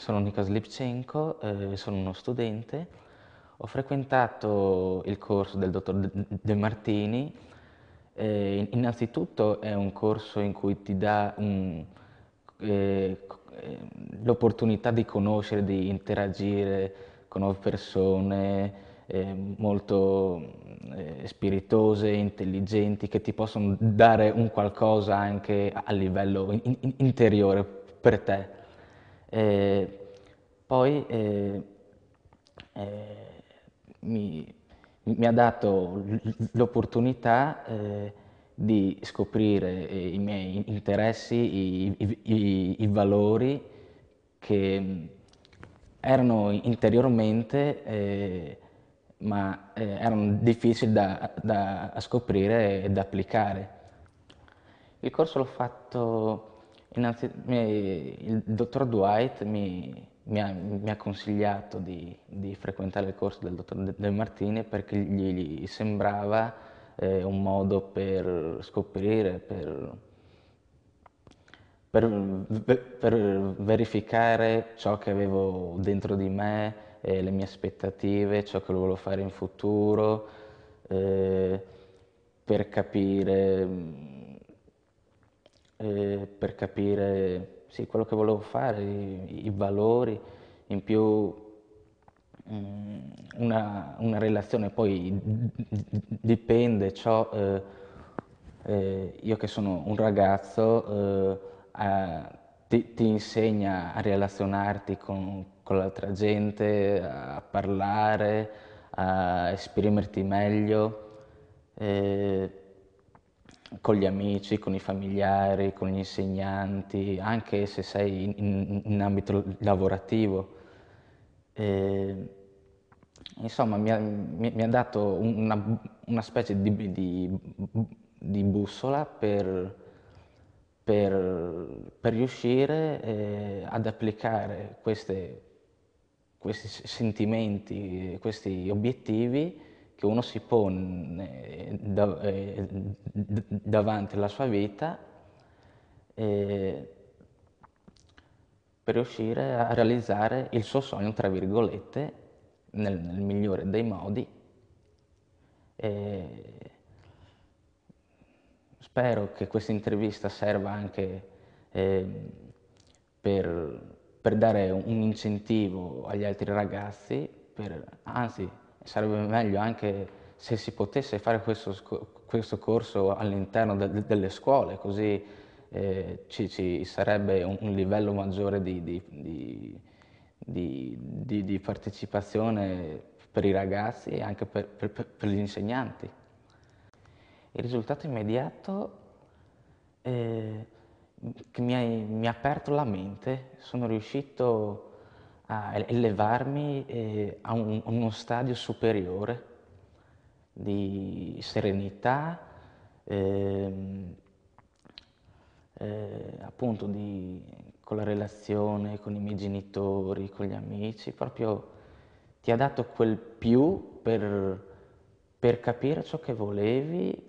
Sono Nika Slipchenko, eh, sono uno studente, ho frequentato il corso del dottor De Martini, eh, innanzitutto è un corso in cui ti dà eh, eh, l'opportunità di conoscere, di interagire con nuove persone eh, molto eh, spiritose, intelligenti, che ti possono dare un qualcosa anche a livello in- interiore per te. E eh, poi eh, eh mi, mi, ha dato l'opportunità eh, di scoprire i miei interessi, i, i, i valori che mm, erano interiormente, eh, ma eh, erano difficili da, da, scoprire e da applicare. Il corso l'ho fatto Innanzi, il dottor Dwight mi, mi, ha, mi ha, consigliato di, di, frequentare il corso del dottor De Martini perché gli, gli sembrava eh, un modo per scoprire, per, per, per, verificare ciò che avevo dentro di me, eh, le mie aspettative, ciò che volevo fare in futuro, eh, per capire eh, per capire sì, quello che volevo fare, i, i valori, in più mh, mm, una, una, relazione, poi dipende ciò, eh, eh, io che sono un ragazzo, eh, a, ti, ti, insegna a relazionarti con, con l'altra gente, a parlare, a esprimerti meglio. Eh, con gli amici, con i familiari, con gli insegnanti, anche se sei in, in, ambito lavorativo. E, insomma, mi ha, mi, mi ha dato una, una, specie di, di, di bussola per, per, per riuscire eh, ad applicare queste, questi sentimenti, questi obiettivi che uno si pone eh, da, eh, davanti alla sua vita eh, per riuscire a realizzare il suo sogno, tra virgolette, nel, nel migliore dei modi. Eh, spero che questa intervista serva anche eh, per, per dare un incentivo agli altri ragazzi, per, anzi sarebbe meglio anche se si potesse fare questo, questo corso all'interno de delle scuole, così eh, ci, ci, sarebbe un, un, livello maggiore di, di, di, di partecipazione per i ragazzi e anche per, per, per gli insegnanti. Il risultato immediato è eh, che mi ha, mi ha aperto la mente, sono riuscito a elevarmi eh, a, un, a, uno stadio superiore di serenità, eh, eh, appunto di, con la relazione, con i miei genitori, con gli amici, proprio ti ha dato quel più per, per capire ciò che volevi